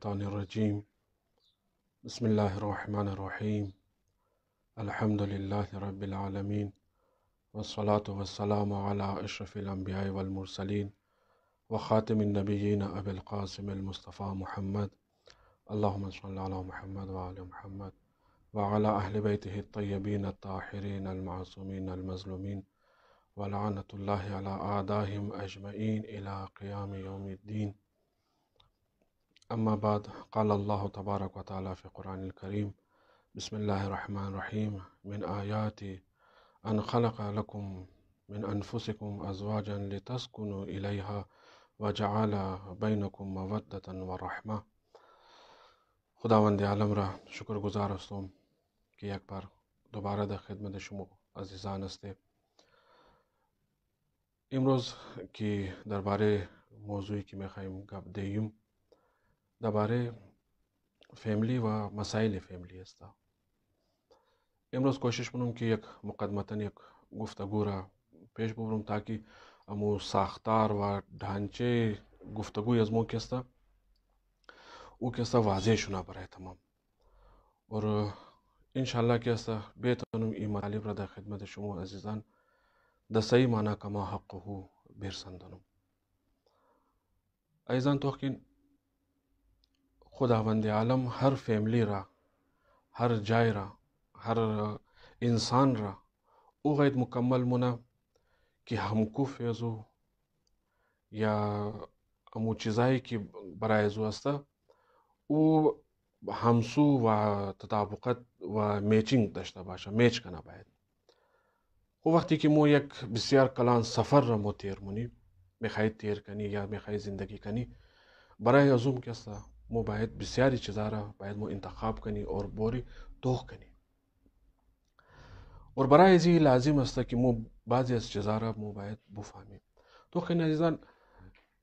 الشيطان الرجيم بسم الله الرحمن الرحيم الحمد لله رب العالمين والصلاة والسلام على أشرف الأنبياء والمرسلين وخاتم النبيين أبي القاسم المصطفى محمد اللهم صل على محمد وعلى محمد وعلى أهل بيته الطيبين الطاهرين المعصومين المظلومين ولعنة الله على أعدائهم أجمعين إلى قيام يوم الدين أما بعد قال الله تبارك وتعالى في القرآن الكريم بسم الله الرحمن الرحيم من آياته أن خلق لكم من أنفسكم أزواجا لتسكنوا إليها وجعل بينكم مودة ورحمة خداوند عالم را شکر گزار هستم که یک بار دوباره در خدمت شما عزیزان هستیم امروز که درباره موضوعی که میخوایم گپ دهیم درباره فیملی و مسائل فیملی است امروز کوشش میکنم که یک مقدمتا یک گفتگو را پیش ببرم تاکی امو ساختار و دانچه گفتگوی از ما که او که است واضح برای تمام اور انشالله که است بتونم این مطالب را در خدمت شما عزیزان د صحیح معنا کما حقه برسندنم ایزان توخین خداوند عالم هر فیملی را هر جای را هر انسان را اوغید مکمل مونه که همکو فیزو یا امو چیزایی که برای زوسته او همسو و تطابقت و میچینگ داشته باشه میچ کنه باید خو وقتی که مو یک بسیار کلان سفر را مو تیر مونی میخواهید تیر کنی یا میخواهید زندگی کنی برای ازوم که است ما باید بسیاری چیزها را باید ما انتخاب کنی اور بوری توخ کنی اور برای زی لازم است که ما بعضی از چیزها را ما باید بفهمیم تو خیلی عزیزان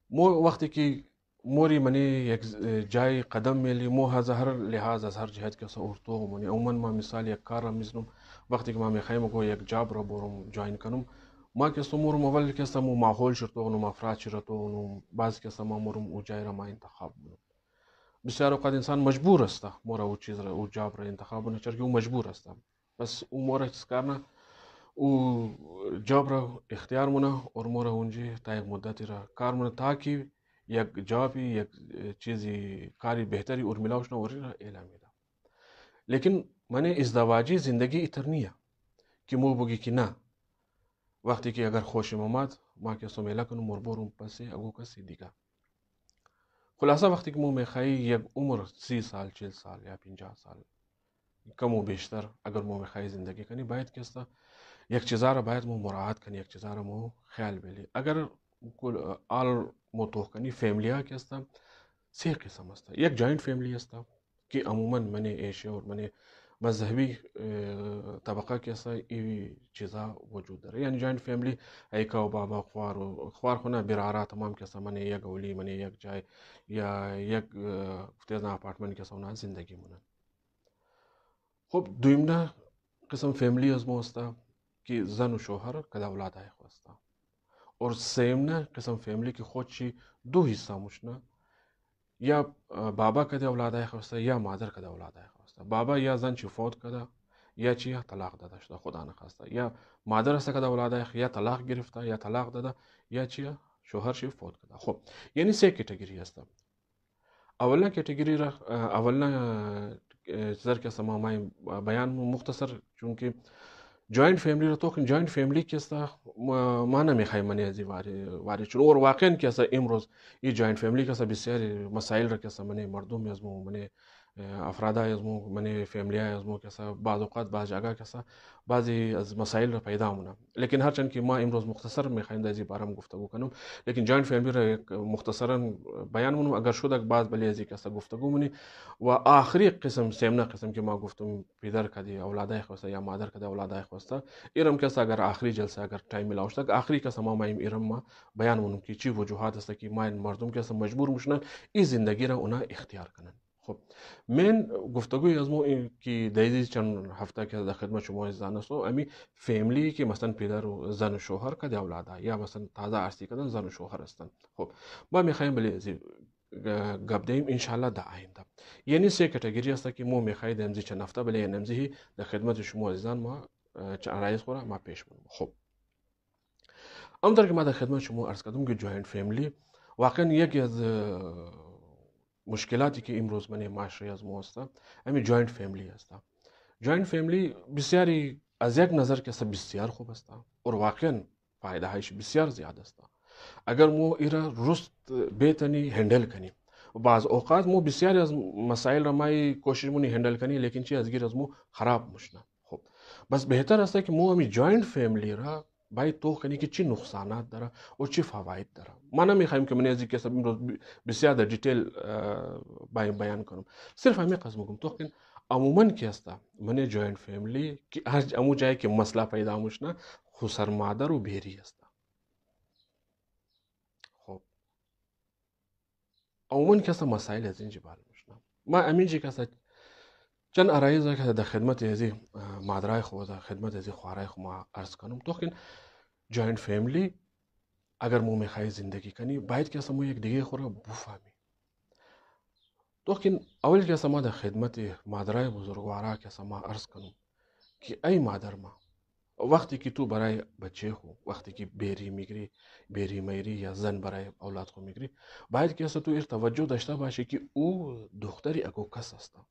ما وقتی که موری منی یک جای قدم میلی مو از هر لحاظ از هر جهت که سورتو منی عموما ما مثال یک کار را میزنم وقتی که ما میخوایم کو یک جاب را برم جوین کنم ما که سمور مول که سمو ماحول شرطو نو مفراد شرطو نو بعض که سمو مرم او جای را ما انتخاب بنم بسیار اوقات انسان مجبور است مورا او چیز را او جاب را انتخاب کنه چون او مجبور است بس او مورا چیز کارنه او جاب را اختیار مونه اور مورا اونجی تا یک مدتی را کار مونه تاکي یک جابی یک چیزی کاری بهتری اور ملاوش نه اوری را اعلام ده لیکن منه ازدواجی زندگی اترنیه که مو بگی که نه وقتی که اگر خوشم آمد ما که سمیلا کنم مربورم پسی اگو کسی دیگه خلاصہ وقت کی منہ میں خائی یک عمر سی سال چل سال یا پنجا سال کم و بیشتر اگر منہ میں خائی زندگی کنی کستا کیستا چیزارہ باید منہ مراعات کنی یک چیزارہ منہ خیال بیلی اگر کل آل مو توخ کنی فیملیا صحت سیخ سمجھتا ہے یک جوائنٹ فیملی استا کہ عموماً ایشے اور منی مذهبی طبقه کې څه ایوی چیزا وجود داره یعنی جوینت فیملی ایکا و بابا خوار و خوار خونه برارا تمام کسا منه یک اولی منه یک جای یا یک فتیزن اپارتمنی کسا اونا زندگی مونن خب دویمده قسم فیملی از موستا که زن و شوهر که اولاد های خواستا اور سیمنه قسم فیملی که خود چی دو حصہ مشنه یا بابا کده اولاد های خواستا یا مادر کده اولاد های نخواسته بابا یا زن چی فوت کرده یا چی طلاق داده شده خدا نخواسته یا مادر است که اولاده یا طلاق گرفته یا طلاق داده یا چی شوهر شی فوت کرده خب یعنی سه کتگیری است اولنا کتگیری را اولنا زر که سما ما بیان مختصر چونکه جوائنٹ فیملی را تو جوائنٹ فیملی کیستا ما نمیخوای منی از واری واری چون اور واقعا کیسا امروز ای جوائنٹ فیملی کیسا بسیار مسائل را کیسا منی مردم یزمو منی افرادای زموږ منی فیملیای زموږ کسا بعض اوقات بعض جاگا کسا بعضی از مسائل رو پیدا مونم لیکن هرچند که ما امروز مختصر میخوایم در این بارم گفتگو کنم لیکن جوینت فیملی رو مختصرا بیان مونم اگر شد بعض بلی از کسا گفتگو مونی و آخری قسم سیمنا قسم که ما گفتم پدر کدی اولادای خوسته یا مادر کدی اولادای خوسته ایرم کسا اگر آخری جلسه اگر تایم ملاوش تک آخری کسا ما مایم ایرم ما بیان مونم که چی وجوهات است که ما مردم کسا مجبور مشنن این زندگی را اونا اختیار کنن خب من گفتگوی از ما این که در این چند هفته که در خدمت شما زن است امی فیملی که مثلا پدر و زن و شوهر که اولاده یا مثلا تازه عرصی کردن زن و شوهر هستن خب ما میخوایم بلی از گپ دیم ان شاء الله د آینده یعنی سه کټګری هسته کې مو میخای د امزي چنفته بلې نمزي د خدمت شما عزیزان ما چې رئیس خورا ما پیش بودم خب ام در که ما در خدمت شما عرض کردم که جوینت فیملی واقعا یکی از مشکلاتی که امروز من معاشره از مو هستم همین جوینت فیملی هستم جوینت فیملی بسیاری از یک نظر که بسیار خوب خوب اور واقعا واقعی فائدہ بسیار زیاد هستم اگر مو ایرا رست بیتنی هندل کنیم بعض اوقات مو از مسائل کوشش مونی هندل کنی لیکن چی از گیر از مو خراب خب بس بہترستہ کہ مو جوائنٹ فیملی را باید توخ کنی که چی نقصانات داره و چی فواید داره من نمیخوایم که من از این کسب امروز بسیار در دیتیل باید بیان کنم صرف همین قسم میگم توخ کن عموما که هستا من جوین فیملی که هر امو جایی که مسئله پیدا مشنه خسر مادر و بیری هستا خب عموما که مسائل از این جبال مشنه ما امین جی که چند عرایزه که در خدمت ازی مادرای خود در خدمت ازی خوارای خود ما عرض کنم تو جوینت فیملی اگر مو میخوای زندگی کنی باید که مو یک دیگه خورا بفهمی لیکن اول که سما در خدمت مادرای بزرگوارا که سما عرض کنم که ای مادر ما وقتی که تو برای بچه خو وقتی که بیری میگری بیری میری یا زن برای اولاد خو میگری باید که تو ایر توجه داشته باشی که او دختری اگو کس هستم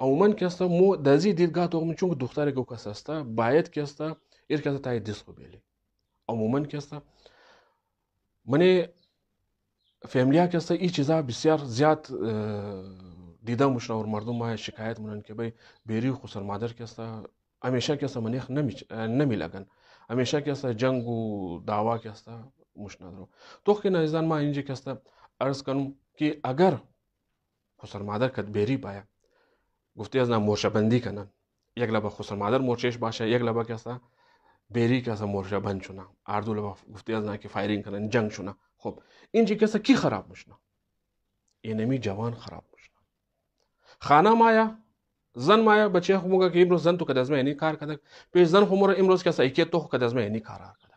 Avumen kesta mu dazi didgat oğumun çünkü duhtare gök asasta bayet kesta ir kesta tay disko beli. Avumen kesta mane فیملیا کسته ای چیزا بسیار زیات دیده مشنا اور مردم ما شکایت مونن که بای بیری خسر مادر کسته همیشه کسته منیخ نمی لگن همیشه کسته جنگ و دعوا کسته مشنا درو تو که نزدان ما اینجا کسته ارز کنم که اگر خسر مادر کد بیری باید گفته از مورچه بندی کنن یک لبه خسرو مادر مورچهش باشه یک لبه کسا بیری کسا مورچه بند شونه هر دو لبه گفته از که فایرینگ کنن جنگ شونه خب اینجا کسا کی خراب مشنه اینمی جوان خراب مشنه خانه مایا زن مایا بچه خو موږ کې امروز زن تو کدازمه یعنی کار کده پیش زن خو مور امروز کسا ایکی تو خو کدازمه یعنی کار کده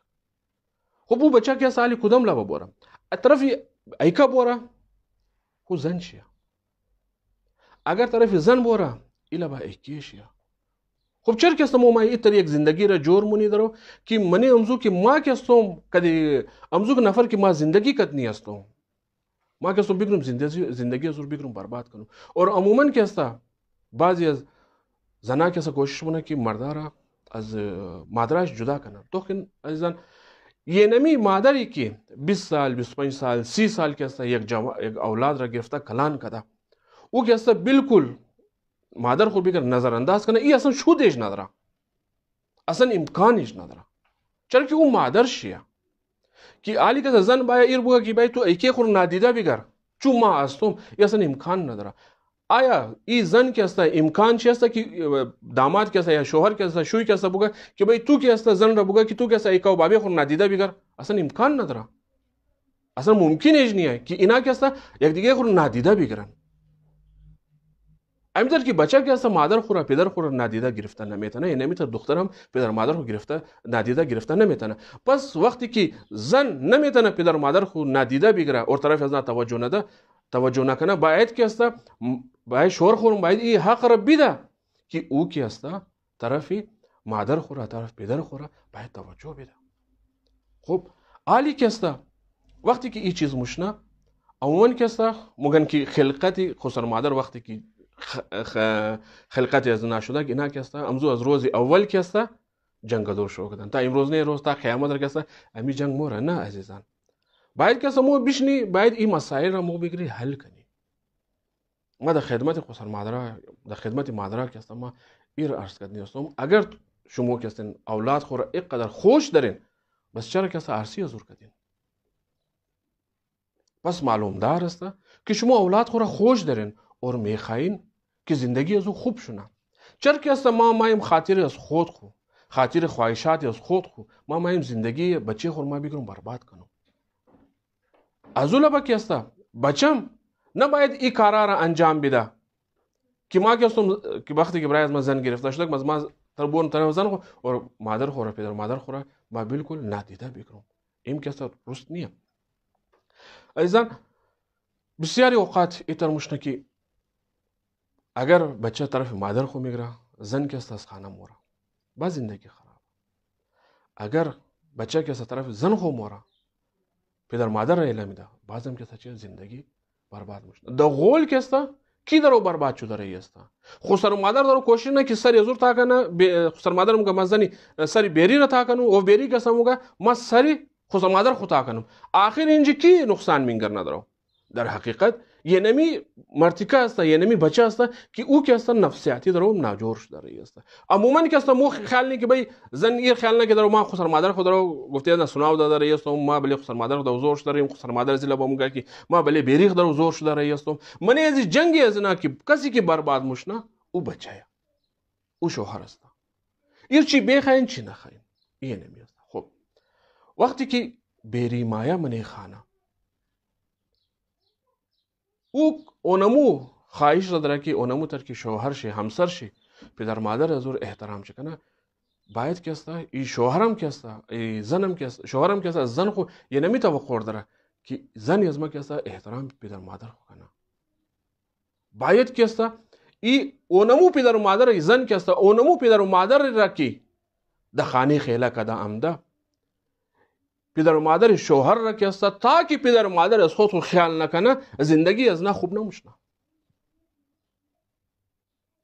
خو بو بچه کسا علی کدام لبه بوره اطرفی ایکا بوره خو زن شیه اگر طرف زن بوره الا به یکیش یا خب چرا که استم ما تر یک زندگی را جور مونی درو که منی امزو که ما که استم کدی امزو که نفر که ما زندگی کت نی استم ما که استم بگرم زندگی زندگی زور بگرم برباد کنم اور عموما که استا بعضی از زنا که کوشش مونه که مردا را از مادرش جدا کنن تو که عزیزان یه نمی مادری که 20 سال 25 سال 30 سال که استا یک, یک اولاد را گرفته کلان کده او که اصلا بالکل مادر خود بگر نظرانداز کنه ای اصلا شودش نداره اصلا امکانش نداره چرا که او مادر شیه که علی که زن باید ایر بگه که باید تو ایکی خور نادیده بگر چون ما هستم ای اصلا امکان نداره آیا ای زن که استا امکان چی استا که داماد که استا یا شوهر که استا شوی که استا بگه که بھائی تو که استا زن را بگه که تو که استا ایکاو بابی خور نادیده بگر اصلا امکان نداره اصلا ممکنش نیه که اینا که استا یک دیگه خور نادیده بگیرن امیدار که بچه که هستم مادر خورا پدر خورا یعنی نادیده گرفته نمیتنه یعنی دختر دخترم پدر مادر خو گرفته ندیده گرفته نمیتونه پس وقتی که زن نمیتنه پدر مادر خو ندیده بگره اور طرف از نه توجه نده توجه نکنه باید که باید شور خورم باید این حق را بیده که او که طرفی مادر خورا طرف پدر خورا باید توجه بیده. خب عالی که وقتی که این چیز مشنه اون کسا مگن که خلقت خسر مادر وقتی که خلقت از ناشده اینا که است امزو از روز اول که است جنگ دور شروع کردن تا امروز نه روز تا قیامت که است امی جنگ مور نه عزیزان باید که سمو بشنی باید این مسائل را مو بگیری حل کنی ما در خدمت خسر مادره در خدمت مادره که است ما ایر عرض کردنی هستم اگر شما که هستین اولاد خور اینقدر خوش دارین بس چرا که عرصی زور کردین پس معلوم دار است که شما اولاد خورا خوش دارین اور میخواین که زندگی از او خوب شونه چرا که است ما مایم خاطر از خود خو خاطر خواهشات از خود خو ما مایم زندگی بچه خور ما بگیرم برباد کنم از اول با که است بچم نباید این کارا را انجام بده که ما که استم که وقتی که برای از من زن گرفته شدک ما تر بون تر زن خو و مادر خورا پدر مادر خورا ما بالکل نادیده بگیرم این که است رست نیه ایزان بسیاری اوقات ایتر مشنکی اگر بچه طرف مادر خو میگره زن کس از خانه موره با زندگی خراب اگر بچه کس طرف زن خو موره پدر مادر را اعلام ده بازم کس چه زندگی برباد میشه د غول کس کی درو برباد شو دره یستا خو سر مادر درو کوشش نه کی سر زور تا کنه خو سر مادر موږ مزنی سر بیری را تا کنو او بیری کس موږ ما سری خو سر مادر خو تا کنم آخر انج کی نقصان مینګر نه درو در حقیقت yenemi martika asta yenemi bacha asta ki u ki asta nafsiyati daro ناجور شده است عموما که است مو خیال نه که بای زن ایر خیال نه که درو ما خسر مادر خود درو گفته نه سناو داده است ما بلی خسر مادر خود زور شده خسر مادر زله بمگه کی ما بلی بیریخ درو زور شده است من از جنگ از نه که کسی که برباد مشنا او بچایا او شوهر است ایر چی بخاین چی نخاین ینمی است خب وقتی که بیری مایا منی خانه او اونمو خواهش را داره که اونمو تر که شوهر شه همسر شه پدر مادر زور احترام چکنه باید که است ای شوهرم که است ای زنم که است شوهرم که است زن خو یه نمی توقع داره که زن از ما که است احترام پدر مادر خو کنه باید که است ای اونمو پدر و مادر ای زن که است اونمو پدر و مادر را که د خانه خیله کده امده پدر و مادر شوهر را که است تا که پدر و مادر از خودتون خیال نکنه زندگی از نه خوب نمیشنه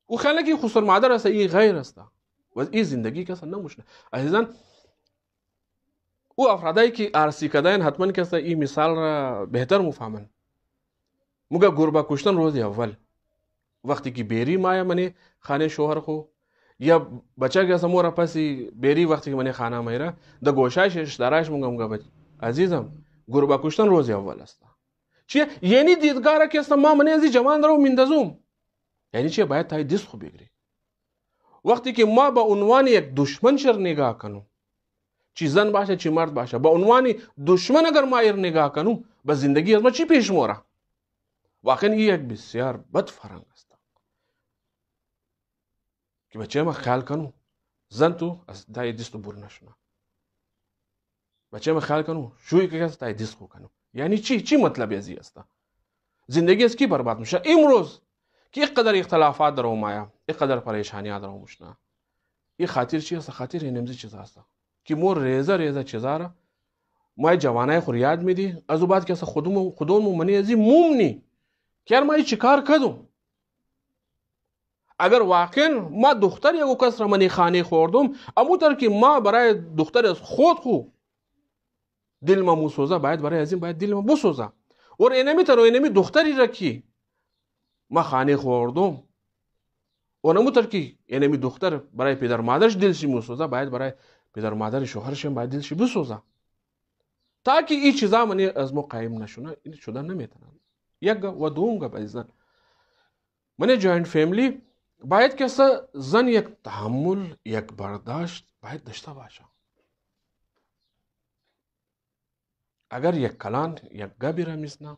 او خیال که خسر مادر است این غیر است و این زندگی که سن عزیزان او افرادایی که ارسی کدن حتما که این مثال را بهتر مفهمن مگه گربه کشتن روز اول وقتی که بیری مایه منی خانه شوهر خو یا بچه که مورا پسی بری وقتی که من خانه میره در گوشایشش درایش مونگم گفت عزیزم گربه کشتن روز اول است چیه یعنی دیدگاره که است ما من از جوان رو میندازم یعنی چیه باید تای دیس خوب بگیری وقتی که ما به عنوان یک دشمن شر نگاه کنم چی زن باشه چی مرد باشه به عنوان دشمن اگر ما ایر نگاه کنم به زندگی از ما چی پیش موره واقعا این یک بسیار بد فرهنگ است که بچه‌م خیال کنو زن تو از دای دیستو بور نشونه بچه‌م خیال کنو شوی که از دای دیست کنو یعنی چی چی مطلب ازی است زندگی از کی برباد میشه امروز که قدر اختلافات در اومایا قدر پریشانیات در اومشنا این خاطر چی است خاطر نمزی چیز است که مور ریزه ریزه چیزا را ما جوانای خور یاد میدی از بعد که خودمو خودمو منی ازی مومنی کیر ما چی کار کدو اگر واقعا ما دختر یک کس را من خانه خوردم اموتر که ما برای دختر از خود خو دل ما موسوزه باید برای از این باید دل ما بسوزه ور اینمی تر و اینمی دختری را کی ما خانه خوردم و که اینمی دختر برای پدر مادرش دلشی موسوزه باید برای پدر مادر شوهرش باید دلشی بسوزه تا این چیزا من از ما قایم نشونه این شدن نمیتونن یک و دوم به من جوینت فیملی باید که زن یک تحمل یک برداشت باید داشته باشه اگر یک کلان یک گبی را میزنه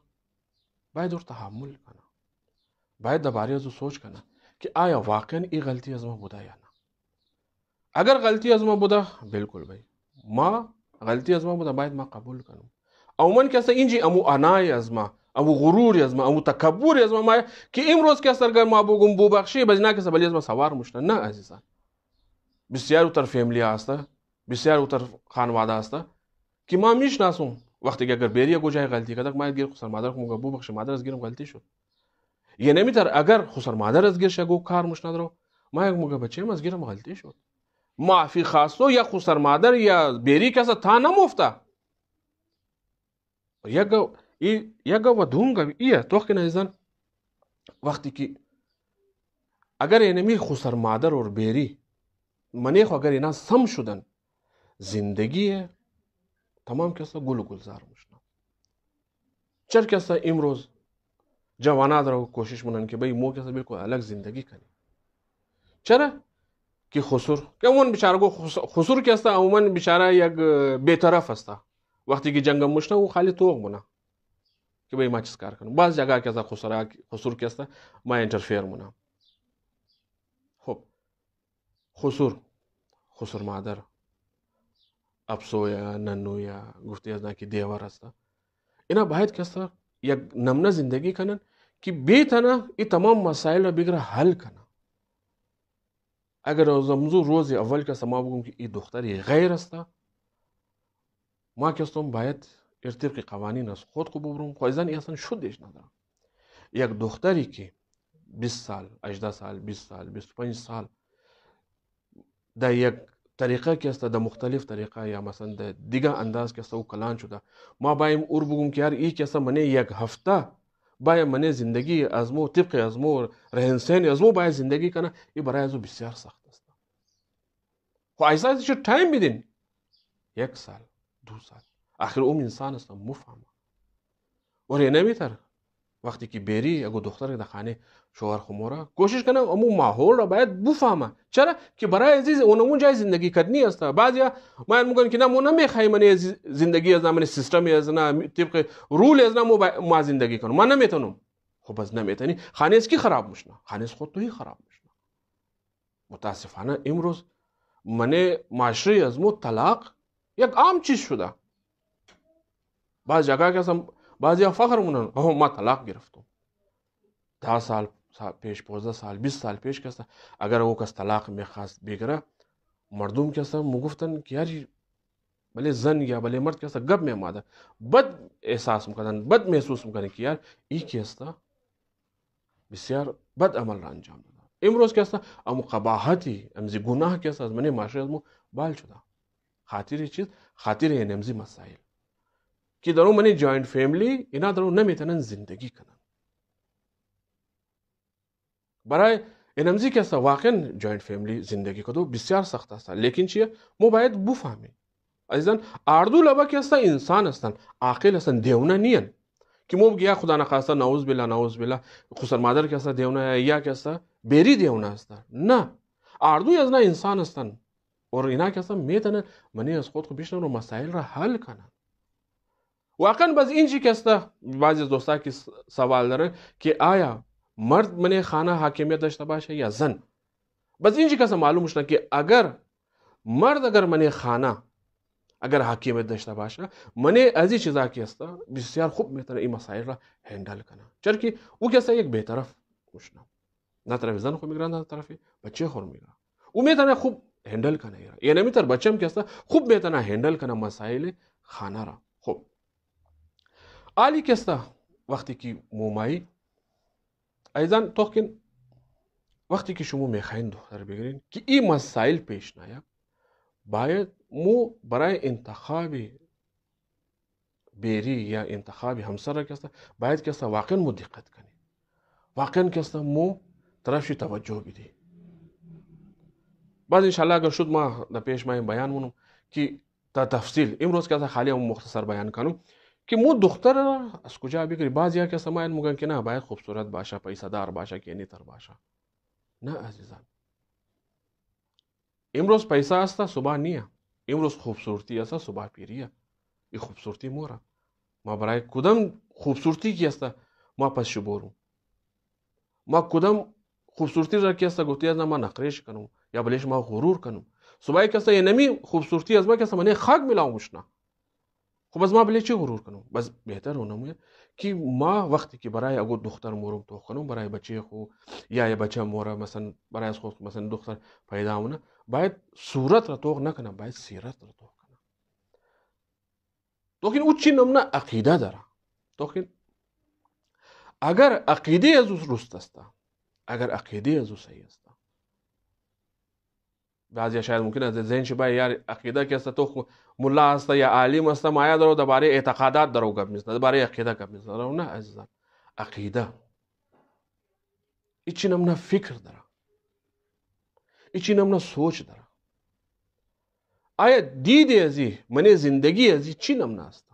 باید اور تحمل کنه باید درباره از سوچ کنه که آیا واقعا این غلطی از ما بوده یا نه اگر غلطی از ما بوده بالکل بای ما غلطی از ما بوده باید ما قبول کنم او من کسا اینجی امو انای از ما او غرور یزما او تکبر یزما ما که امروز که سرگر ما بگم بو بخشی بزینا که سبلی یزما سوار مشتن نه عزیزان بسیار اوتر فیملی هسته بسیار اوتر خانواده هسته که ما میشناسم وقتی که اگر بیری گوجای غلطی کدک ما گیر خسر مادر خو بو بخش مادر از گیرم غلطی شد یه نمیتر اگر خسر مادر از گیر شگو کار مشتن درو ما یک موگه بچه از گیرم غلطی شد معفی خواستو یا خسر مادر یا بیری کسا تا نمفته یک И я говадунга ия тохкинайзан вақте ки агар янами хусармадар ӯр берӣ манеху агар ина сам шудан зиндагие тамом каса гулу гулзар мешунад чар каса имрӯз ҷавонадаро кӯшиш мунанд ки ба мо каса билкул алак зиндагӣ канем чара ки хусур камон бичараго хусур ки аста амуман бичара як э, бетараф аста вақте ки ҷангам мушна ӯ хали туғ муна که به ما چیز کار کنم بعض جگه که از خسور که است ما انترفیر مونم خب خسور خسور مادر افسو یا ننو یا گفته از که دیوار است اینا باید که است یک نمنه زندگی کنن که بیتنه ای تمام مسائل را بگره حل کنه اگر از امزو روز اول که ما بگم که این دختری غیر است ما که استم باید ارتباق قوانین از خود کو ببرم خواهیزن اصلا شدش ندارم یک دختری که 20 سال 18 سال 20 سال 25 سال در یک طریقه کې است د مختلف طریقه یا مثلا د دیګه انداز کې سو کلان شده ما بایم اور بگم که هر ای کسه منه یک هفته باید منه زندگی از مو طبق از مو رهنسین از مو باید زندگی کنه ای برای از بسیار سخت است خب ایسا تایم بدین یک سال دو سال آخر اون انسان هستم و ری نمیتر وقتی که بری اگه دختر در خانه شوهر خموره کوشش کنه امو ماحول را باید بفهمه چرا که برای عزیز اونمون جای زندگی کردنی است بعضیا ما میگن که نه ما نمیخوایم من زندگی از من سیستم از نه طبق رول از نه ما زندگی کنم من نمیتونم خب از نمیتونی خانه از کی خراب میشنه خانه از خود توی خراب مشنا متاسفانه امروز من معاشری از مو طلاق یک عام چیز شده بعض जगह के हम बाजी फ़ख्र मुनन हो मां तलाक गिरफ्तो दह साल पेश पोजा साल बीस साल पेश कसा अगर वो कस तलाक में खास बिगरा मर्दूम कैसा मुगफ्तन क्या जी भले जन या भले मर्द कैसा गब में मादा बद एहसास मुकदन बद महसूस मुकदन कि यार ई कैसा बिस्यार बद अमल रा अंजाम ददा इमरोज कैसा अम कबाहती अमजी गुनाह कैसा मने माशरे बाल शुदा खातिर चीज़ खातिर नमजी मसाइल که دارون منی جاینت فیملی اینا دارون نمیتونن زندگی کنن برای انمزی که است واقعا جاینت فیملی زندگی کدو بسیار سخت است لیکن چیه ما باید بفهمیم عزیزان اردو لبا که است انسان هستن عاقل هستن دیونه نین که مو بگیا خدا نخواسته نعوذ بالله نعوذ بالله خسر مادر که است دیونه یا که است بری دیونه است نه اردو از نه انسان هستن و اینا که هستن میتونن منی از خود کو بیشتر مسائل را حل کنن واقعا biz این کسی بعضی از دوستا که سوال داره که آیا مرد من خانه حاکمیت داشته باشه یا زن بس این کسی معلوم شده که اگر مرد اگر من خانه اگر حاکمیت داشته باشه من از این چیزا که است بسیار خوب میتونه این مسائل را هندل کنه چرا که او کسی یک بیطرف مشنا نه طرف زن خو میگرن نه طرف بچه خور میگرن او میتونه خوب هندل کنه یعنی میتر بچم که است خوب میتونه هندل کنه مسائل خانه را alikesna وقتی که مومایی ایزان توکن وقتی که شما میخواین دختر بگیرین که این مسائل پیش نیاد باید مو برای انتخاب بیری یا انتخاب همسر کسا باید کسا واقعا مو دقت کنی واقعا کسا مو طرفش توجه بده بعد انشاءالله اگر شد ما در پیش ما بیان مونم که تا تفصیل امروز کسا خالی هم مختصر بیان کنم که مو دختر از کجا بگیری بعضی ها کسا مایل میگن که نه باید خوبصورت باشه پیسه دار باشه که نیتر باشه نه عزیزان امروز پیسه است صبح نیه امروز خوبصورتی است صبح پیریه این خوبصورتی موره ما برای کدام خوبصورتی کی است ما پس شبورم ما کدام خوبصورتی را کی است گفتی از ما نقرش کنم یا بلش ما غرور کنم صبح کسا یه نمی خوبصورتی از ما کسا منه خاک میلاو مشنه خب از ما بله چه غرور کنم بس بهتر اونمویه که ما وقتی که برای اگه دختر مورم تو کنم برای بچه خو یا یه بچه مورا مثلا برای از خود مثلا دختر پیدا اونه باید صورت را توق نکنم باید سیرت را توق کنم لیکن او چی نمونه عقیده داره لیکن اگر عقیده از او رست است اگر عقیده از او صحیح است بعضی شاید ممکن است ذهن شی یار عقیده که است تو ملا است یا عالم است ما یاد رو درباره اعتقادات درو گپ میزنه درباره عقیده گپ نیست نه عزیزان عقیده چی نمنا فکر داره چی نمنا سوچ داره آیا دیدی ازی من زندگی ازی چی نمنا است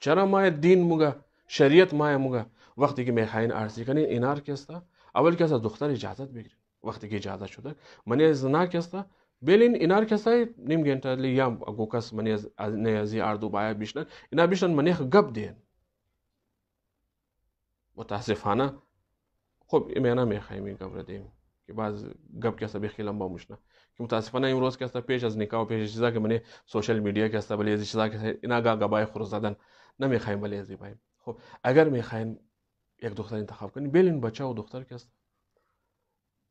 چرا ما دین مگه شریعت ما مگه وقتی که میخواین ارزی کنی اینار که اول که از دختر اجازت vaxtiga ijara شده من از ناکسته بلین اینار کسای نیم گنتا یا اگو کس من از نیازی اردو بایا بیشتر اینا بیشتر منیخ گب دین متاسفانه خب ایمینا میخوایم این گب دیم که بعض گب کسا بیخی لمبا مشنه که متاسفانه امروز کسا پیش از نکاح و پیش از چیزا که منی سوشل میدیا کسا بلی از چیزا که اینا گا گبای خروز دادن نمیخوایم بلی از بایم خب اگر میخواین یک دختر انتخاب کنین بلین بچه و دختر کسا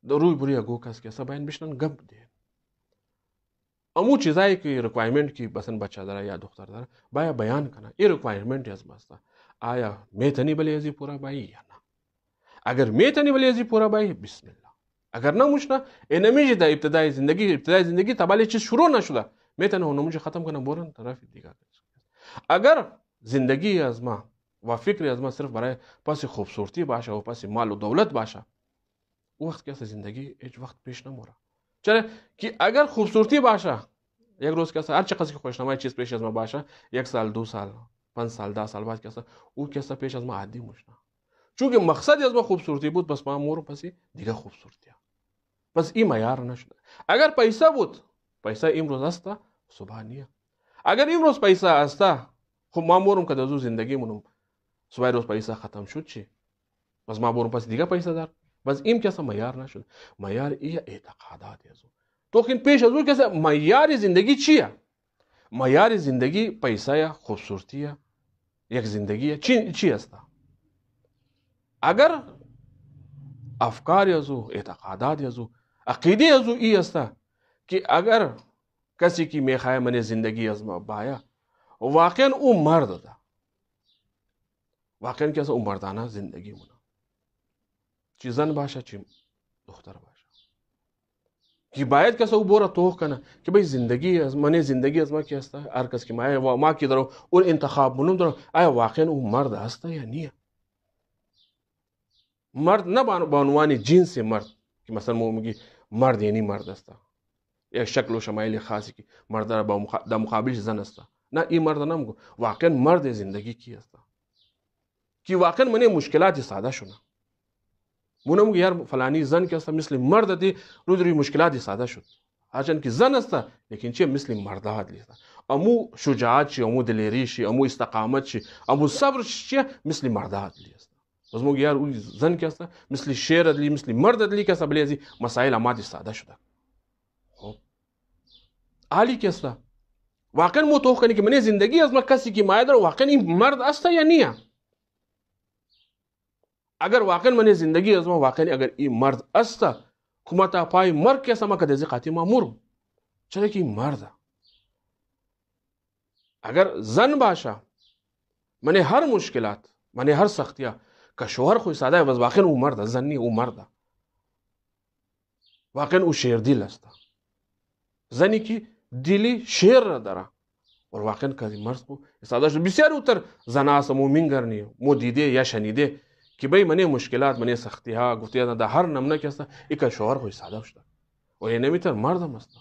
Doğruyu buraya gokas kesa bayan bişnen gamp diye. امو چیزایی که ریکوایرمنت کی بسن بچه داره یا دختر داره باید بیان کنه این ریکوایرمنت از ماست آیا میتنی بلی ازی پورا بایی یا نه اگر میتنی بلی ازی پورا بایی بسم الله اگر نموش نه اینمیجی در ابتدای زندگی ابتدای زندگی تبالی چیز شروع نشده میتنه هنموش ختم کنه برن طرف دیگر اگر زندگی از ما و فکری از ما صرف برای پس خوبصورتی باشه و پس مال و دولت باشه وقت के ऐसे ज़िंदगी हिच वक्त पेश न हो रहा चले कि अगर खूबसूरती बाशा एक रोज़ कैसा हर चकस की खुशनुमा चीज़ पेश आजमा बाशा एक साल दो साल पाँच साल दस साल बाद कैसा वो कैसा पेश आजमा आदि मुशना चूँकि मकसद आजमा खूबसूरती बुत बस माँ मोर पसी दिगा खूबसूरतिया बस ई मैार नशना अगर पैसा बुत पैसा इम रोज़ अस्ता सुबह निया अगर इम रोज़ पैसा अस्ता خب ما مورم که دزو زندگی مونم سوای روز پیسه ختم شد چی؟ پس ما مورم پس دیگه پیسه دار باز این کسا میار نشد میار ای اعتقادات از تو پیش از او کسا معیار زندگی چیه میار زندگی پیسای خوبصورتیه یک زندگی چی, چی است اگر افکار ازو اعتقادات ازو عقیده ای است که اگر کسی که میخواه من زندگی از ما بایا واقعا او مرد ده واقعا کسی او مردانه زندگی مونه چې زن باشه چې دختر باشه که باید کس او بوره توخ کنه که بای زندگی از من زندگی از ما کی هسته هر کس که ما ما کی درو اون انتخاب مونم درو آیا واقعا او مرد هسته یا نه مرد نه به عنوان جنس مرد که مثلا مو میگی مرد یعنی مرد هسته یا شکل و شمایل خاصی که مرد در با مخ... در مقابل زن هسته نه این مرد نه میگو واقعا مرد زندگی کی هسته که واقعا من مشکلات ساده شونه مونم یار فلانی زن که است مثل مرد دی رو در مشکلات ساده شد هرچند که زن است لیکن چه مثل مرد هات لیست امو شجاعت شي امو دلیری شي امو استقامت شي امو صبر شي مثل مرد هات لیست بس مو یار اون زن که است مثل شیر ادلی مثل مرد ادلی که است بلیزی مسائل امات ساده شده خب عالی که است واقعا مو توخ کنی که من زندگی از ما کسی که مایدر واقعا این مرد است یا نه اگر واقعا من زندگی از ما واقعا اگر این مرد است کما تا پای مرگ که سما کده زی قاطی مامور چرا که این مرد اگر زن باشه من هر مشکلات من هر سختیه که شوهر خوی ساده بس واقعا او مرد زن نی او مرد واقعا او شیر دیل است زنی که دیلی شیر داره और वाकन का मर्द को सादा बिस्यार उतर जना समो मिंगर नहीं मो दीदे या शनिदे که بای منه مشکلات منه سختی ها گفتی در هر نمونه که است یک شوهر خوی صادق شده و یه نمیتر مردم است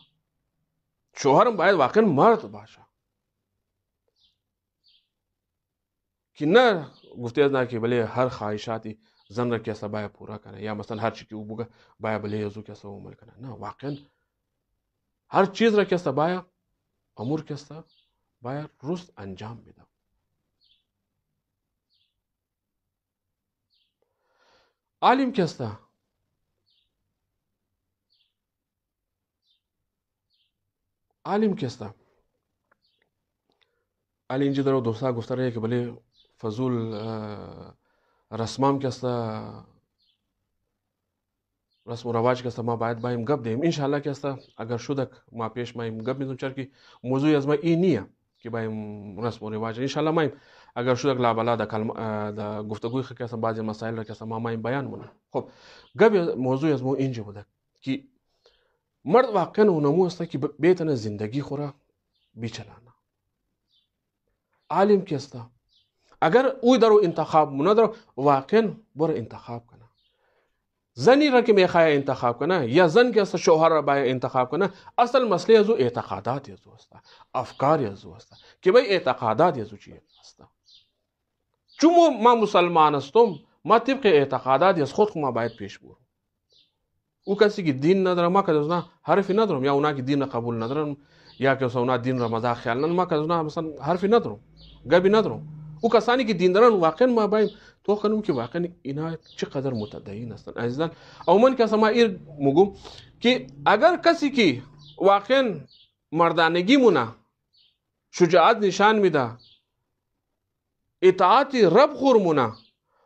شوهرم باید واقعا مرد باشه که نه گفتی نه که بله هر خواهشاتی زن را کیسه باید پورا کنه یا مثلا هر چی که او بگه باید بله یزو کیسه عمل کنه نه واقعا هر چیز را کیسه باید امور کیسه باید رست انجام بده علم Kesta. علم Kesta. علی اینجا دوستا dosta گفته رایه که بلی فضول رسمام رسم و رواج که ما باید با ایم گپ دیم ان شاء الله اگر شدک ما پیش ما ایم گپ میتون چر کی از ما این نیه که با رسم و رواج ان ما اگر şu dakika labala da kalma da guftaguyu kıyasla bazı masailer kıyasla mamayın bayan bunu. Hop. Gabi mevzu yazma ince bu da ki مرد واقعا هنمو است که بیتن زندگی خورا بیچلانا عالم کیستا اگر اوی درو انتخاب مونه درو واقعا بر انتخاب کنه زنی را که میخواه انتخاب کنه یا زن که است شوهر را باید انتخاب کنه اصل مسئله از او اعتقادات از او است افکار از او است که بای اعتقادات از او چیه است چون ما مسلمان هستم ما طبق اعتقاداتی از خود ما باید پیش برم او کسی که دین نداره ما که نه حرفی ندارم یا اونا که دین قبول ندارم یا که اونا دین را مزاح خیال ندارم ما که نه مثلا حرفی ندارم گبی ندارم او کسانی که دین دارن واقعا ما بایم تو کنم که واقعا اینا چقدر متدین هستن عزیزان او من که ما ایر مگم که اگر کسی که واقعا مردانگی مونه شجاعت نشان میده اطاعت رب خورمونه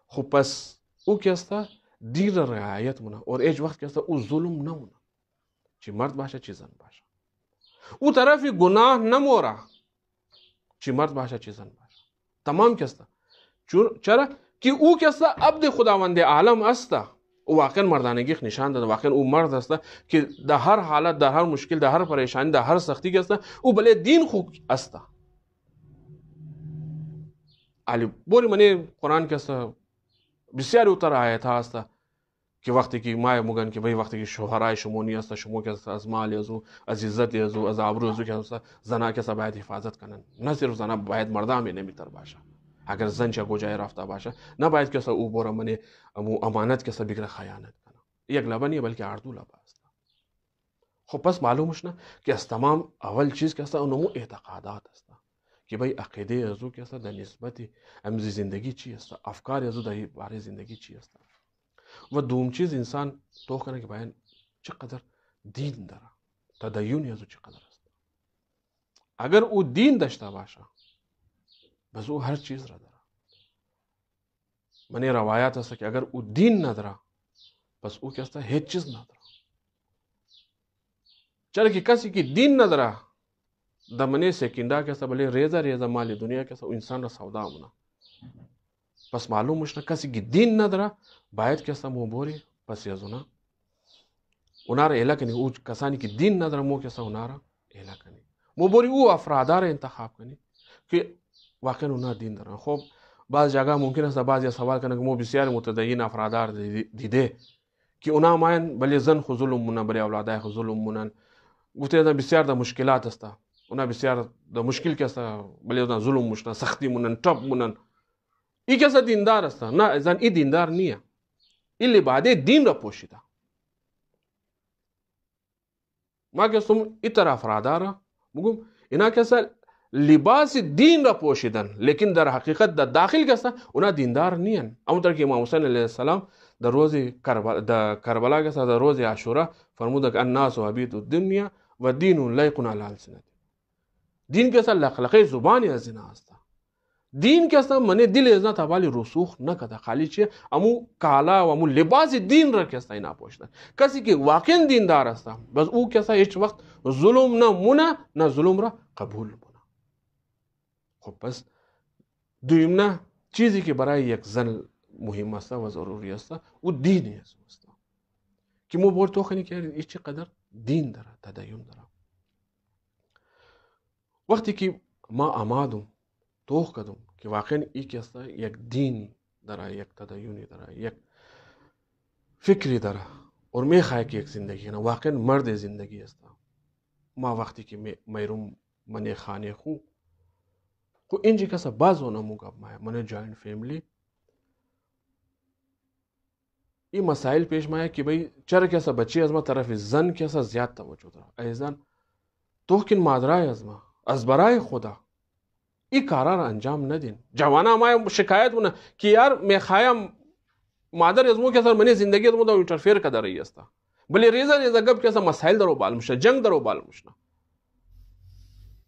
خو پس او کیسته دین رعایت مونه اور هیچ وقت کیسته او ظلم نه مونه چې مرد باشه چې زن باشه او طرفی گناه نه موره چې مرد باشه چې زن باشه تمام کیسته چرا که او کیسته عبد خداوند عالم استه او واقعا مردانگی نشان ده واقعا او مرد است که در هر حالت در هر مشکل در هر پریشانی در هر سختی کې است او بلې دین خو استه علی मैंने कुरान के असर बिस्यार उतर आया था आस्ता कि वक्त की माए मुगन कि भाई वक्त की शहराय शमोनी आस्ता शमो के अस माल यजू अज इज़्ज़त यजू अज आबरू यजू के असर जना के सब बायद हिफाजत कनन न सिर्फ जना बायद मर्दा में नहीं बितर बाशा अगर जन चा गोजाय राफ्ता बाशा न बायद के असर ऊबोर मने मु अमानत के सब बिगड़ा खयानत कना एक लबा नहीं बल्कि आर्दू लबा आस्ता खो पस मालूम ना कि अस तमाम अवल चीज़ के असर उनमो एतकादात که بای عقیده ازو که است در نسبت امزی زندگی چی است افکار ازو در باره زندگی چی است و دوم چیز انسان توخ کنه که باید چقدر دین داره تدین ازو چقدر است اگر او دین داشته باشه بس او هر چیز را داره من روایت است که اگر او دین نداره پس او که است هیچ چیز نداره چرا که کسی که دین نداره دمنې سکیندا کې سبلې ریزه ریزه مالې دنیا کې سو انسان را سودا مونه پس معلوم مشنه کسی کی دین ندره باید کې سم وبوري پس یزونه اونار الکه او کسانی کی دین ندره مو کې سو اونار الکه مو بوري او افرادار انتخاب کني کې واقعا اونار دین دره خب بعض جگہ ممکن است بعض سوال کنه مو بسیار متدین افرادار دیده که اونا ماین بلی زن خو ظلم مونن بلی اولادای خو ظلم مونن گفته بسیار د مشکلات استه اونا بسیار در مشکل کسا ولی اونا ظلم مشنا سختی مونن تپ مونن ای کسا دیندار است نه ازن ای دیندار نیه ای لباده دین را پوشیده ما گفتم ای طرف را داره میگم اینا کسا لباس دین را پوشیدن لیکن در حقیقت در دا داخل کسا اونا دیندار نیان همونطور که امام حسین علیه السلام در روز کربلا کسا در روز عاشورا فرمودک الناس و عبید الدنیا و دین لیقن علی السنت دین کې اصل لخلقې زبان یا زنا استا دین کې اصل منه دل ازنا تابالي رسوخ نه کده خالی چې امو کالا و امو لباس دین را کې استا نه پوښتنه کسی کې واقعا دیندار استا بس او کې اصل هیڅ وخت ظلم نه مونږ نه ظلم را قبول مونږ خب پس دویمنا چیزی که برای یک زن مهم است و ضروری است او دین است که ما بار توخنی کردیم این چقدر دین داره تدین داره وقتی کہ ما اما توخ کدوں کہ واقعا یہ کیا سا یک دین درا یک تدیون درا یک فکری درا اور میں خواہ کہ ایک زندگی نا واقعا مرد زندگی استا ما وقتی کہ میں میروم من خانے خو کو ان کسا باز ہونا موں گب مایا من جوائنٹ فیملی یہ مسائل پیش مایا کہ بھئی چر کیسا بچی عظمہ طرف زن کیسا زیادہ توجہ درا اے زن تو کن مادرہ ہے از برای خدا این کارا را انجام ندین جوانا ما شکایت مونه که یار میخوایم مادر از مو که سر منی زندگی از مو دا اینترفیر کده رہی است بلی ریزا ریزا گپ که مسائل درو بالم شه جنگ درو بالم شه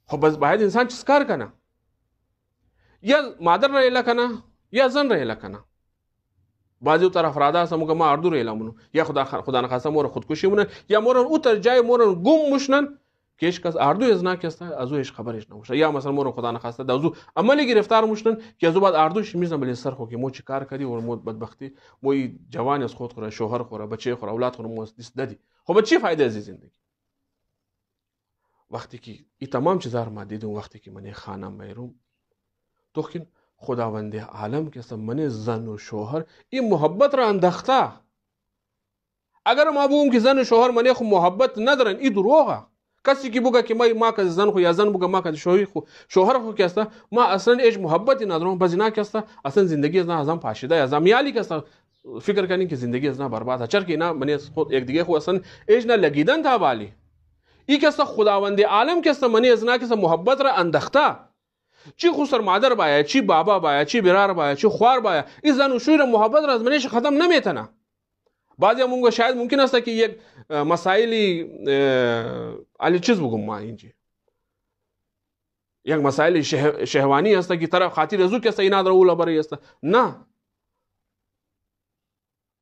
خب بس باید انسان چیز کار کنه یا مادر را اله کنه یا زن را اله کنه بعضی طرف رادا سمو که ما اردو را اله مونو یا خدا خدا نخواسته مور خودکشی مونن یا مورن او تر جای مورن گم مشنن که هیچ کس اردو از نکسته از او هیچ خبرش نموشه یا مثلا مورم خدا نخواسته د ازو عملی گرفتار موشتن که ازو بعد اردوش میزنم بلی سر خو که مو چی کار کردی و مو بدبختی مو جوان از خود خوره شوهر خوره بچه خوره اولاد خوره مو دیست دادی خب چی فایده از زندگی وقتی که ای تمام چیزار ما دیدم وقتی که من خانم بیروم تو خداوند عالم که من زن و شوهر این محبت را اندخته اگر ما بگم که زن و شوهر من خو محبت ندارن این دروغه کسی ki buga ki may ma kazi zan ho ya zan buga ma kazi shohi ho shohar ho kasta ma aslan eş muhabbeti nazron bazina kasta aslan zindagi azna azam pashida azam yali kasta فکر کنین که زندگی از نه برباد چر که اینا من خود یک دیگه خو اصلا ایج نه لگیدن تا بالی ای کس خداوند عالم کس منی از نه کس محبت را اندخته چی خو سر مادر بایا چی بابا بایا چی برار بایا چی خوار بایا ای زن و شوی محبت را از منیش ختم نمیتنه بعضی مونږ شاید ممکن است که یک مسائلی علی چیز بگم ما اینجا یک مسائل شه... شهوانی است که طرف خاطر ازو که اینا در اوله برای است نه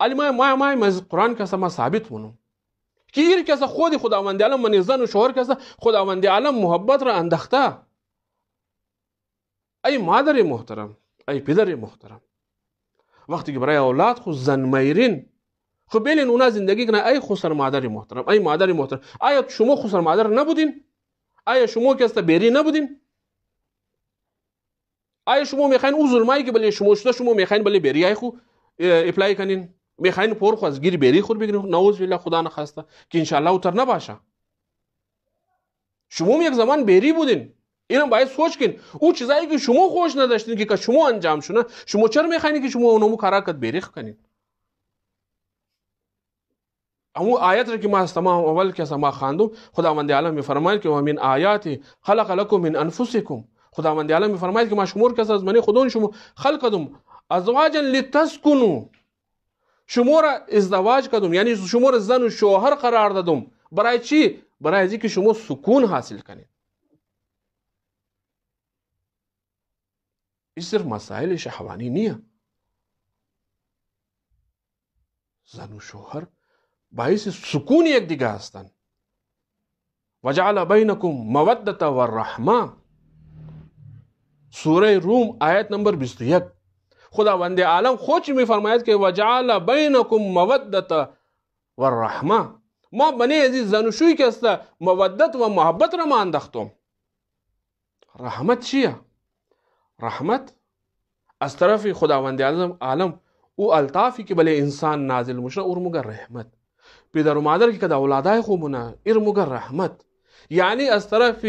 علی ما ما ما از قرآن که ما ثابت مونم که این کس خود خداوند عالم من زن و شوهر کس خداوند عالم محبت را انداخته ای مادر محترم ای پدر محترم وقتی که برای اولاد خو زن میرین خب بلین اونا زندگی کنه ای خسر مادر محترم ای مادر محترم آیا شما خسر مادر نبودین آیا شما که بری نبودین آیا شما میخواین اون مایی که بلی شما شده شما میخواین بلی بری ای خو اپلای کنین میخواین پر خو از گیر بری خود بگیرین نوز بالله خدا نخواسته که ان شاء اوتر نباشه شما یک زمان بری بودین اینم باید سوچ کن او چیزایی که شما خوش نداشتین که شما انجام شونه شما چرا میخواین که شما اونمو کارا کت بریخ کنین او آیت کې ما استما اول کې سما خاندو خداوند عالم فرمایل کې ومن آیات خلق لكم من انفسکم خداوند عالم فرمایل کې ما شمور کس از منی خودون شمو خلق دم ازواجا لتسكنوا شمور ازدواج کدم یعنی شمور زن و شوهر قرار دادم برای چی برای اینکه شما سکون حاصل کنید این صرف مسائل شهوانی نیه زن و شوهر باعث سکون یک دیگه و جعل بینکم مودت و رحمه سوره روم آیت نمبر 21 خداوند عالم خود میفرماید که جعل بینکم مودت و رحمه ما بنی عزیز زنوشوی که است مودت و محبت را ما انداختم رحمت چیه رحمت از طرف خداوند عالم او الطافی که بله انسان نازل مشه اور مگر رحمت pederu ki kadar avladay kumuna irmuga rahmet. یعنی از طرف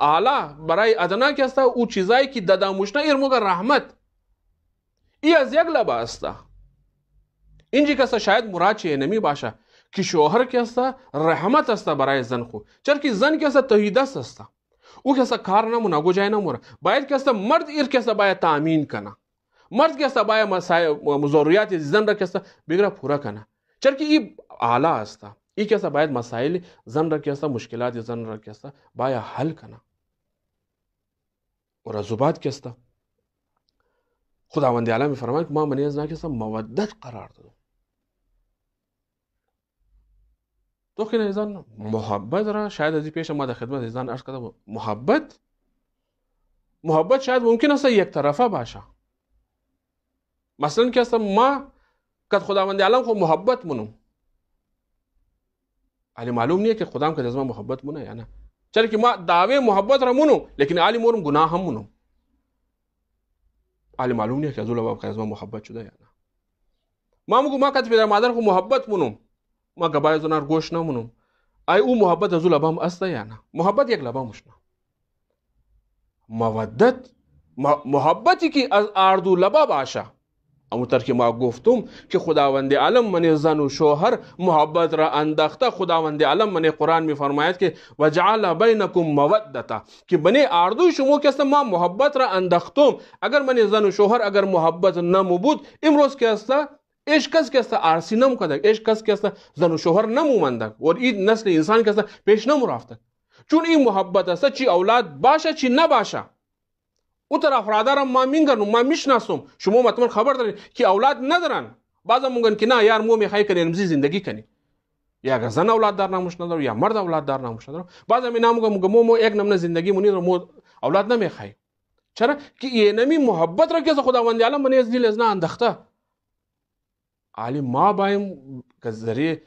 اعلی برای ادنا که است او چیزایی که داداموشنا ارموگا رحمت ای از یک لبا است اینجی کسا شاید مراد چه نمی باشه که شوهر که است رحمت است برای زن خو چر که زن که است تهیدست است او کسا کار نمونه گوجای نموره باید که است مرد ایر که است باید تامین کنه مرد که است باید مزوریات زن را که است بگره پورا کنه چərki ای اعلی هستا ای که باید مسائل زن را که هستا مشکلات زن را که هستا باید حل کنه و رزوبات که هستا خداوند اعلی میفرماید ما منی از ناکه مودت قرار دادم تو که ایزان محبت را شاید از پیش ما در خدمت ایزان عرض کرده محبت محبت شاید ممکن است یک طرفه باشه مثلا که ما که خداوند عالم خو محبت مونم علی معلوم نیه که خدام که از ما محبت مونه یا نه چرا که ما دعوی محبت را مونم لیکن علی مورم گناه هم مونم علی معلوم نیه که از اول که از ما محبت شده یا نه ما میگو ما کت پدر مادر خو محبت مونم ما گبای زنار گوش نمونم ای او محبت از لبام است یا نه محبت یک لبامش نه مودت محبتی که از اردو لباب آشه اموتر که ما گفتم که خداوند علم من زن و شوهر محبت را انداخته خداوند علم من قرآن میفرماید که وجعل بینکم مودتا که بنی اردو شما که ما محبت را انداختم اگر من زن و شوهر اگر محبت نمو بود امروز که ایش کس که ارسی آرسی نمو کدک ایش کس که زن و شوهر نمو مندک و این نسل انسان که پیش نمو چون این محبت است چی اولاد باشه چی نباشه او افرادارم ما مینگن ما میشناسم شما مطمئن خبر دارین که اولاد ندارن بعضا مونگن که نه یار مو میخوای کنین زی زندگی کنی یا زن اولاد دار ناموش ندارم یا مرد اولاد دار ناموش ندارم بعضا می نامو مو مو, مو یک نمونه زندگی مونی رو مو اولاد نمیخوای چرا که یه نمی محبت را که خداوند عالم من از دیل از نه اندخته علی ما بایم که ذریعه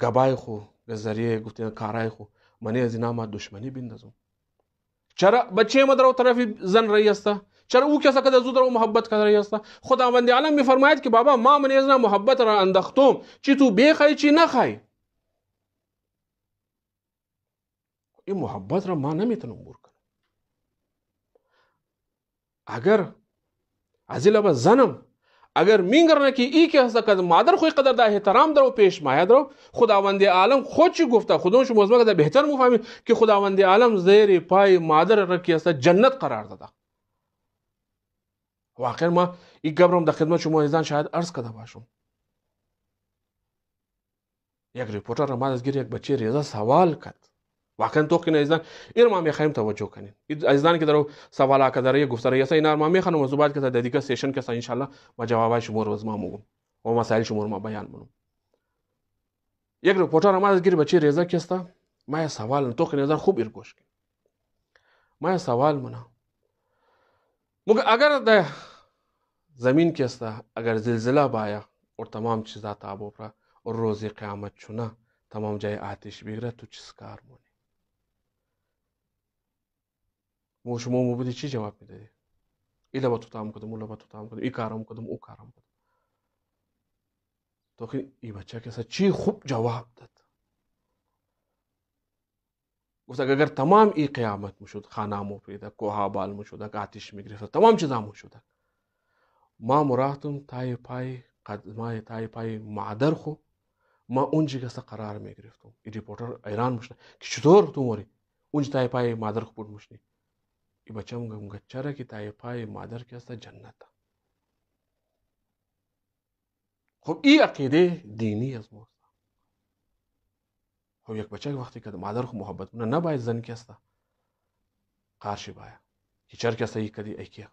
گبای خو که ذریعه گفتن کارای خو من از اینا ما دشمنی بندازم چرا بچه ما در طرف زن رایسته؟ است چرا او کسا که در زود رو محبت کرده است خداوند عالم میفرماید که بابا ما من از محبت را اندختوم چی تو بخوای چی نخوای این محبت را ما نمیتونم بور کنم اگر از این زنم اگر مینگر که ای که هست که مادر خوی قدر ده احترام در و پیش ماید رو خداوند عالم خود چی گفته خودش مزمه که بهتر مفهمید که خداوند عالم زیر پای مادر را که هست جنت قرار داده واقعا ما این گبرم در خدمت شما ایزان شاید عرض کرده باشم یک ریپورتر ما از گیر یک بچه ریزه سوال کرد واقعا توقع ازدان ایر ما می خیم توجه کنین ازدان که درو سوالا که در گفتار یسا اینا ما می خنم زبات که در دیگه سیشن که ان شاء الله ما جواب شما روز ما مو و مسائل شما ما بیان مونم یک رپورتر ما از گیر بچی رضا کیستا ما سوال توقع نظر خوب ایر گوش کن ما سوال منا مگر اگر د زمین کیستا اگر زلزله بایا اور تمام چیزات آب و روز قیامت چنا تمام جای آتش بگیره تو چیز کار مونه شما مو بودی چی جواب میدادی ایلا لبا تو تام کدوم لبا تو تام کدوم ای کارم کدوم، او کارم کدوم تو خیلی ای بچه کسا چی خوب جواب داد گفت اگر تمام ای قیامت خانه مو پیدا کوها بال آتیش آتش میگرفت تمام چیزا مشود، ما مراتم تای پای قدمای تای پای معدر خو ما اونجی کسا قرار میگرفتم ای ریپورتر ایران مشنه که چطور تو موری اونجی تای پای معدر خو بود مشنی İbaçamganga çaraki tayfayı madar kesta cennata. خب ای عقیده دینی از ماست خب یک بچه وقتی که مادر خو محبت نه نباید زن کسته قارشی باید که چر کسته ای کدی ایکیا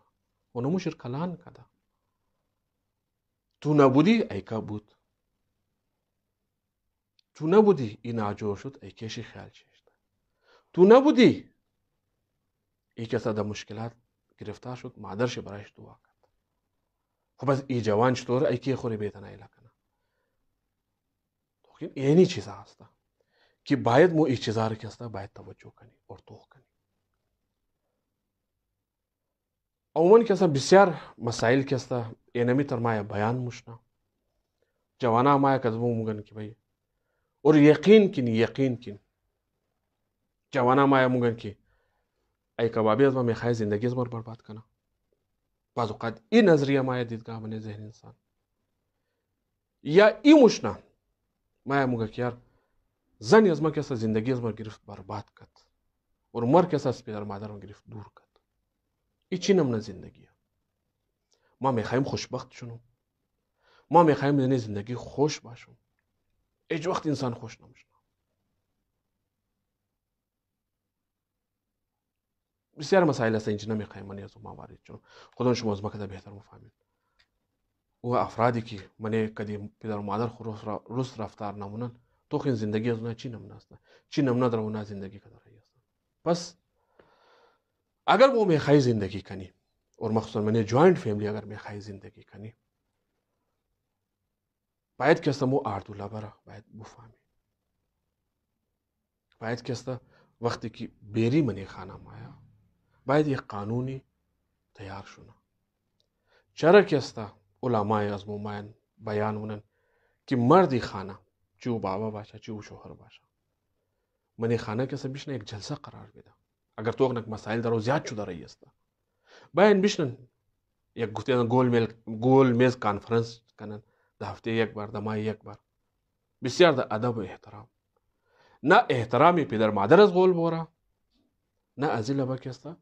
و نموشر کلان کده تو نبودی ایکا بود تو نبودی این آجور شد ایکیشی خیال چشت تو نبودی ای کس در مشکلات گرفتار شد مادرش برایش دعا کرد خب از ای جوان چطور ای که خوری بیتن ایلا کنه تو اینی چیز هستا که باید مو ای چیزا رو که هستا باید توجه کنی اور توخ کنی عموما که هستا بسیار مسائل که هستا اینمی تر مایا بیان مشنا جوانا مایا کذبو مگن که بایی اور یقین کن یقین کن جوانا مایا مگن که ای کبابی از ما میخوای زندگی از برباد کنه بعض اوقات این نظریه مای دیدگاه من ذهن انسان یا این مشنا مای که یار زنی از ما کسا زندگی از گرفت برباد کرد و مر کسا از پدر مادر من گرفت دور کرد این چی نمونه زندگیه ما میخوایم خوشبخت شنم ما میخوایم زندگی خوش باشم اج وقت انسان خوش نمیشن بسیار مسائل هستند که نمیخوایم من از ما وارد شم خودم شما از مکه بهتر مفهمید و افرادی که من کدی پدر و مادر خو رس رفتار نمونن تو خین زندگی از چی نمونه است چی نمونه در اونا زندگی کدر است پس اگر वो میخوای زندگی کنی और مخصوصا من جوائنٹ فیملی اگر میخوای زندگی کنی باید که مو آردولا برا باید بفهمی باید که وقتی که بیری منی خانم آیا باید یک قانونی تیار شونه چرا که است علمای از مومن بیان مونن که مردی خانه چی او بابا باشه چی او شوهر باشه منی خانه که بیشنه یک جلسه قرار بده اگر تو اغنک مسائل در زیاد شده رایی است باید بیشنن یک گفتن گول میل گول میز کانفرنس کنن ده هفته یک بار ده ماه یک بار بسیار د ادب و احترام نه احترامی پدر مادر از غول بوره نه ازیله بکسته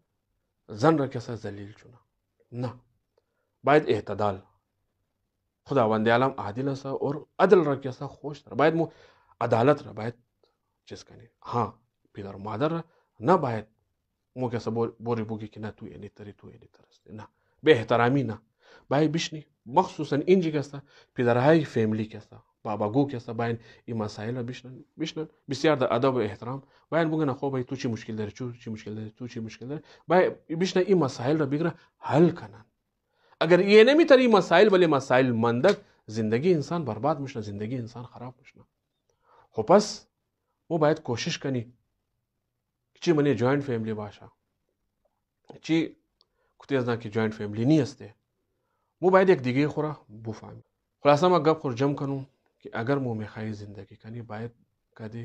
زن را کسی ذلیل چونه نه باید اعتدال خداوند عالم عادل است और عدل را کسی خوش داره باید مو عدالت را باید چیز کنی ها پدر مادر را نباید مو کسی بوری بگی که نه تو اینی تری تو اینی تر است نه به احترامی نه باید بشنی مخصوصا اینجا که است پدرهای فیملی که است بابا که است باید این مسائل بشنن بشنن بسیار در ادب و احترام باید بگن خب تو چی مشکل داری تو چی مشکل داری تو چی مشکل داری باید بشنن این مسائل را بگیرن حل کنن اگر یه نمیتر این مسائل ولی مسائل مندک زندگی انسان برباد میشنه زندگی انسان خراب میشنه خب پس ما باید کوشش کنی چی منی جوینت فیملی باشه چی کتی از که جوینت فیملی نیسته ما باید یک دیگه خوره بفهمیم خلاصه ما گپ خور جمع کنم कि अगर मोमिखाई ज़िंदगी का नहीं बायद कदे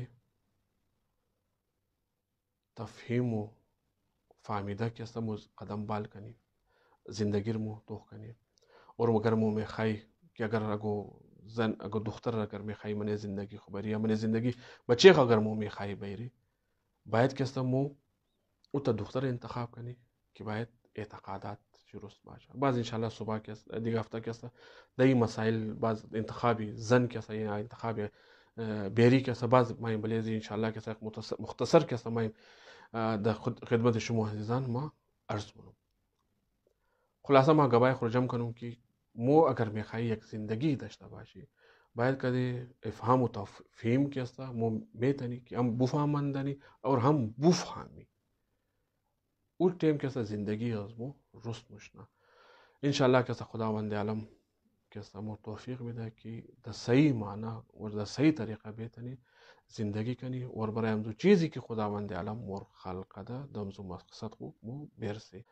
तफहीम फामिदा के सम कदम बाल कनी ज़िंदगी मुँह तोह कनी और मगर मुँह में खाई कि अगर अगो जन अगो दुख्तर अगर में खाई मने ज़िंदगी खबरी मने ज़िंदगी बचे अगर मुँह में खाई बैरी बायद के सम मुँह उतर दुख्तर इंतखब कनी कि बायद एतकादात درست باشه بعض ان شاء الله صبح کې دیگه هفته کې دای مسائل بعض انتخابي زن کې یا انتخابي بیری کې بعض ما بلې ان شاء الله کې مختصر کې ما د خدمت شما عزیزان ما عرض کنم خلاصه ما گبای خرجم کنم که مو اگر میخوای یک زندگی داشته باشی باید کده افهام و تفهیم که است مو میتنی که هم بفهمندنی اور هم بفهمی او تیم که سه زندگی از ما رست مشنه انشالله که سه خداوند عالم که سه ما توفیق بده که در صحیح معنا و در صحیح طریقه بتنی زندگی کنی و برای همزو چیزی که خداوند عالم ور خلق ده دمزو مقصد خوب مو برسی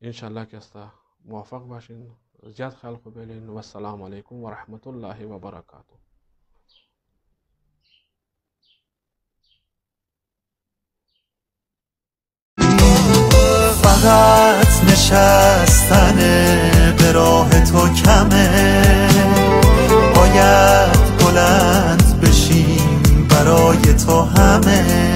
انشالله که سه موفق باشین زیاد خلق بلین و السلام علیکم و رحمت الله و برکاته فقط نشستن به راه تو کمه باید بلند بشیم برای تو همه